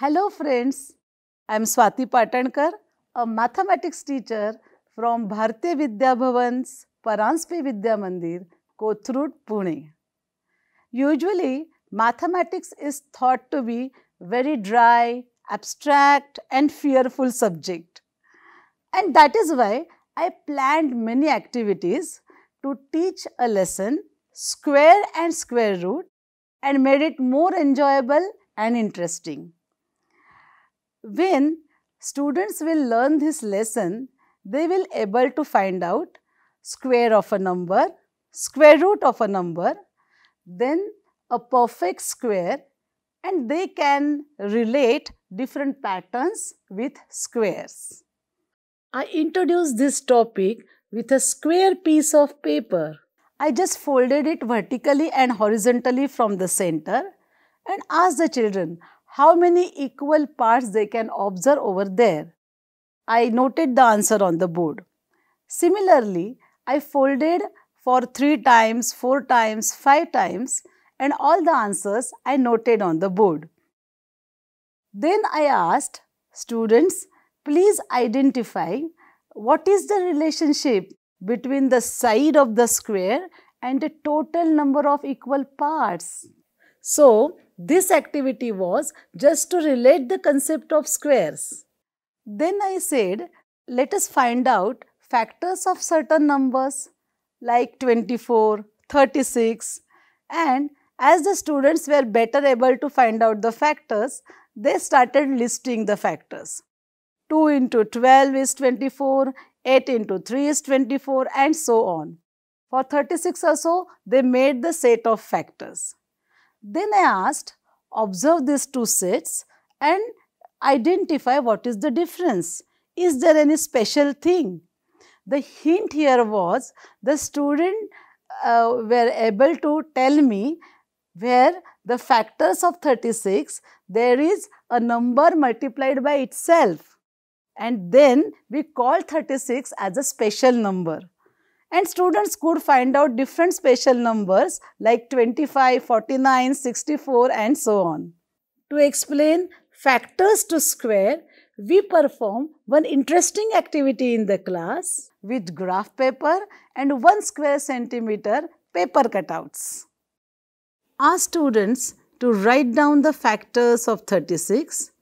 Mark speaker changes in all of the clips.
Speaker 1: Hello friends, I am Swati Patankar, a mathematics teacher from Bharti Vidya Bhavan's Paranspe Vidya Mandir, Kothrud, Pune. Usually, mathematics is thought to be very dry, abstract and fearful subject. And that is why I planned many activities to teach a lesson, square and square root and made it more enjoyable and interesting. When students will learn this lesson, they will able to find out square of a number, square root of a number, then a perfect square and they can relate different patterns with squares. I introduced this topic with a square piece of paper. I just folded it vertically and horizontally from the center and asked the children, how many equal parts they can observe over there. I noted the answer on the board. Similarly, I folded for 3 times, 4 times, 5 times and all the answers I noted on the board. Then I asked students, please identify what is the relationship between the side of the square and the total number of equal parts. So, this activity was just to relate the concept of squares. Then I said, let us find out factors of certain numbers like 24, 36 and as the students were better able to find out the factors, they started listing the factors. 2 into 12 is 24, 8 into 3 is 24 and so on. For 36 or so, they made the set of factors. Then I asked, observe these two sets and identify what is the difference. Is there any special thing? The hint here was the student uh, were able to tell me where the factors of 36, there is a number multiplied by itself. And then we call 36 as a special number and students could find out different special numbers like 25, 49, 64 and so on. To explain factors to square, we perform one interesting activity in the class with graph paper and 1 square centimeter paper cutouts. Ask students to write down the factors of 36.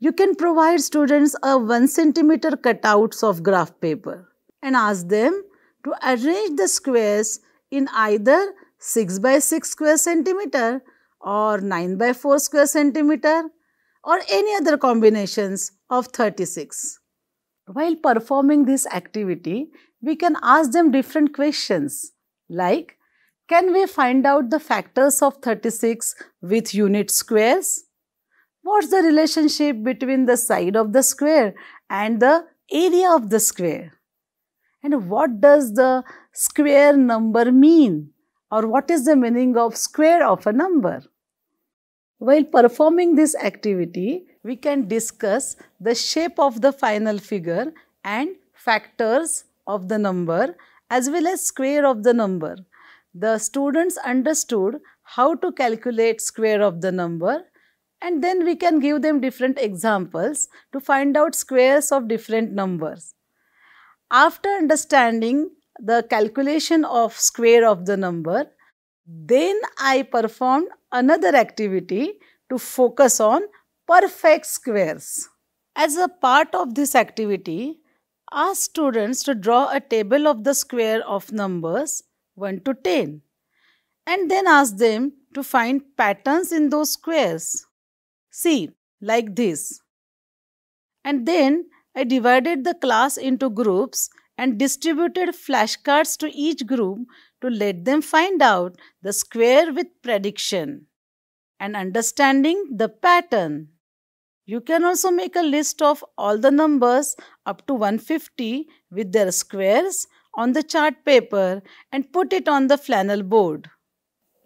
Speaker 1: You can provide students a 1 centimeter cutouts of graph paper and ask them to arrange the squares in either 6 by 6 square centimeter or 9 by 4 square centimeter or any other combinations of 36. While performing this activity, we can ask them different questions like can we find out the factors of 36 with unit squares? What's the relationship between the side of the square and the area of the square? and what does the square number mean or what is the meaning of square of a number. While performing this activity, we can discuss the shape of the final figure and factors of the number as well as square of the number. The students understood how to calculate square of the number and then we can give them different examples to find out squares of different numbers. After understanding the calculation of square of the number, then I performed another activity to focus on perfect squares. As a part of this activity, ask students to draw a table of the square of numbers 1 to 10 and then ask them to find patterns in those squares. See, like this. And then I divided the class into groups and distributed flashcards to each group to let them find out the square with prediction and understanding the pattern. You can also make a list of all the numbers up to 150 with their squares on the chart paper and put it on the flannel board.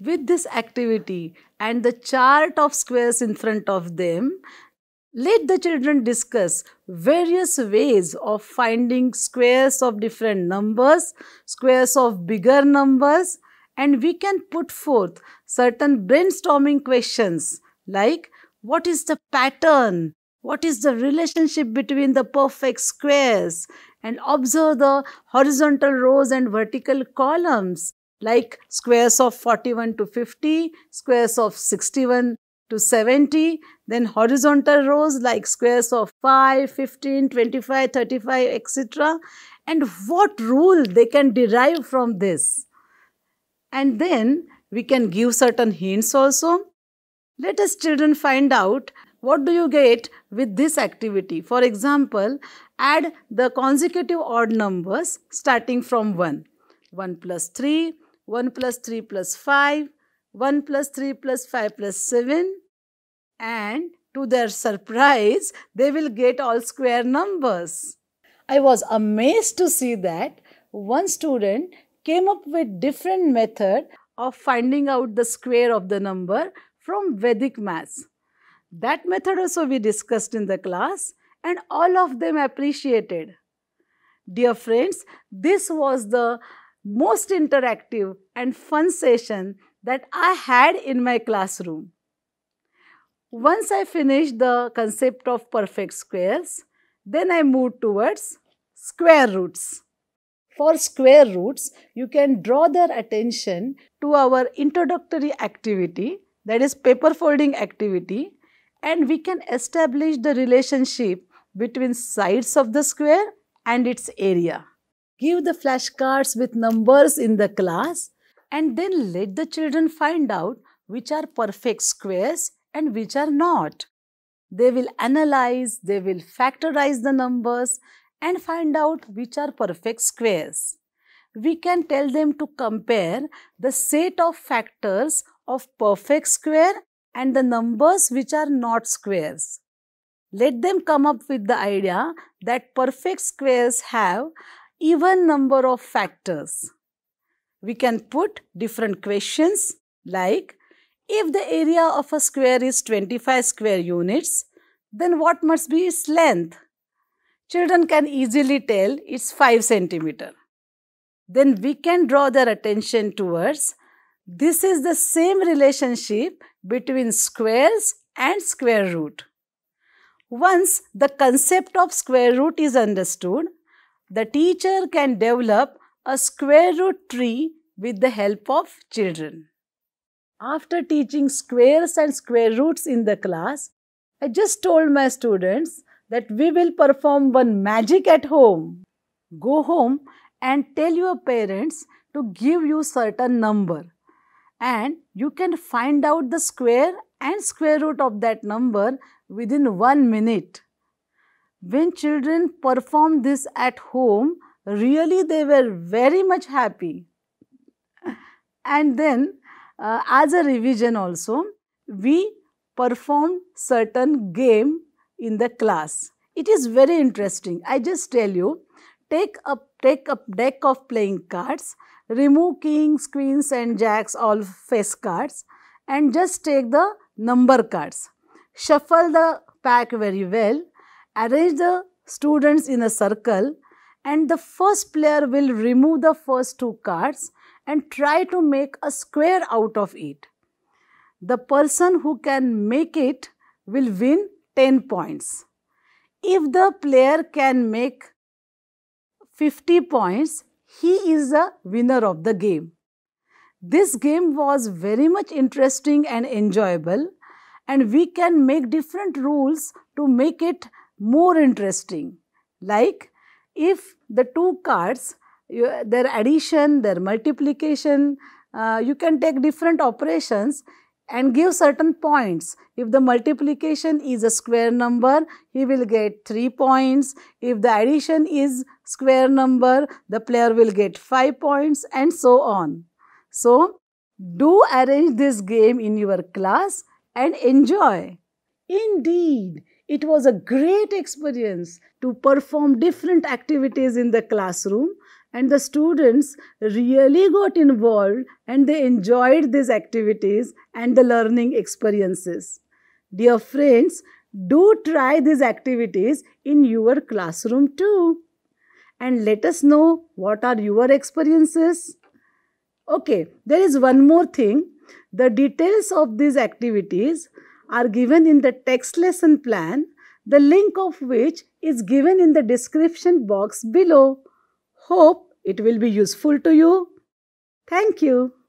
Speaker 1: With this activity and the chart of squares in front of them, let the children discuss various ways of finding squares of different numbers, squares of bigger numbers and we can put forth certain brainstorming questions like what is the pattern, what is the relationship between the perfect squares and observe the horizontal rows and vertical columns like squares of 41 to 50, squares of 61 to 70, then horizontal rows like squares of 5, 15, 25, 35, etc. And what rule they can derive from this? And then we can give certain hints also. Let us children find out what do you get with this activity. For example, add the consecutive odd numbers starting from 1. 1 plus 3, 1 plus 3 plus 5, 1 plus 3 plus 5 plus 7 and to their surprise, they will get all square numbers. I was amazed to see that one student came up with different method of finding out the square of the number from Vedic maths. That method also we discussed in the class and all of them appreciated. Dear friends, this was the most interactive and fun session that I had in my classroom. Once I finished the concept of perfect squares, then I moved towards square roots. For square roots, you can draw their attention to our introductory activity, that is paper folding activity, and we can establish the relationship between sides of the square and its area. Give the flashcards with numbers in the class and then let the children find out which are perfect squares and which are not. They will analyze, they will factorize the numbers and find out which are perfect squares. We can tell them to compare the set of factors of perfect square and the numbers which are not squares. Let them come up with the idea that perfect squares have even number of factors we can put different questions like if the area of a square is 25 square units, then what must be its length? Children can easily tell it's 5 centimeter. Then we can draw their attention towards this is the same relationship between squares and square root. Once the concept of square root is understood, the teacher can develop a square root tree with the help of children. After teaching squares and square roots in the class, I just told my students that we will perform one magic at home. Go home and tell your parents to give you certain number and you can find out the square and square root of that number within one minute. When children perform this at home, Really, they were very much happy. And then, uh, as a revision also, we performed certain game in the class. It is very interesting. I just tell you, take a, take a deck of playing cards, remove kings, queens and jacks, all face cards and just take the number cards. Shuffle the pack very well, arrange the students in a circle and the first player will remove the first two cards and try to make a square out of it. The person who can make it will win 10 points. If the player can make 50 points, he is the winner of the game. This game was very much interesting and enjoyable and we can make different rules to make it more interesting like if the two cards, you, their addition, their multiplication, uh, you can take different operations and give certain points. If the multiplication is a square number, he will get 3 points. If the addition is square number, the player will get 5 points and so on. So, do arrange this game in your class and enjoy. Indeed, it was a great experience to perform different activities in the classroom and the students really got involved and they enjoyed these activities and the learning experiences. Dear friends, do try these activities in your classroom too. And let us know what are your experiences. Okay, there is one more thing. The details of these activities are given in the text lesson plan, the link of which is given in the description box below. Hope it will be useful to you. Thank you.